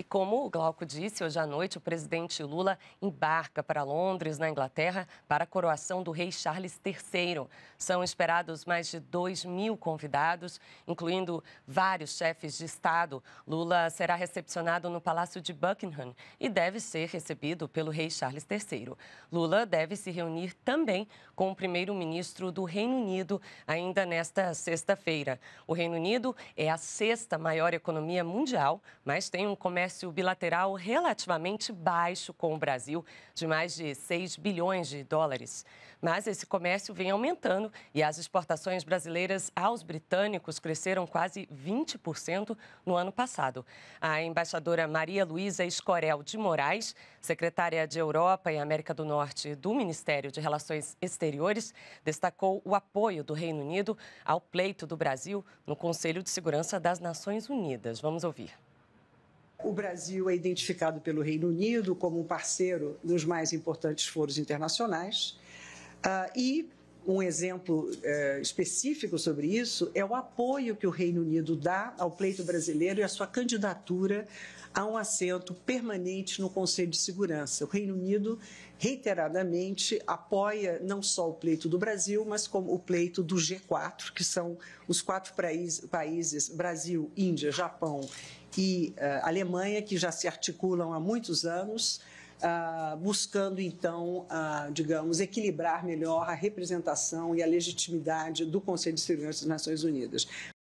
E como o Glauco disse, hoje à noite o presidente Lula embarca para Londres, na Inglaterra, para a coroação do rei Charles III. São esperados mais de 2 mil convidados, incluindo vários chefes de Estado. Lula será recepcionado no Palácio de Buckingham e deve ser recebido pelo rei Charles III. Lula deve se reunir também com o primeiro-ministro do Reino Unido ainda nesta sexta-feira. O Reino Unido é a sexta maior economia mundial, mas tem um comércio comércio bilateral relativamente baixo com o Brasil, de mais de 6 bilhões de dólares. Mas esse comércio vem aumentando e as exportações brasileiras aos britânicos cresceram quase 20% no ano passado. A embaixadora Maria Luísa Escorel de Moraes, secretária de Europa e América do Norte do Ministério de Relações Exteriores, destacou o apoio do Reino Unido ao pleito do Brasil no Conselho de Segurança das Nações Unidas. Vamos ouvir. O Brasil é identificado pelo Reino Unido como um parceiro nos mais importantes foros internacionais. Uh, e um exemplo uh, específico sobre isso é o apoio que o Reino Unido dá ao pleito brasileiro e à sua candidatura a um assento permanente no Conselho de Segurança. O Reino Unido reiteradamente apoia não só o pleito do Brasil, mas como o pleito do G4, que são os quatro países Brasil, Índia, Japão que uh, ah, Alemanha, que já se articulam há muitos anos, uh, buscando então, uh, digamos, equilibrar melhor a representação e a legitimidade do Conselho de Segurança das Nações Unidas.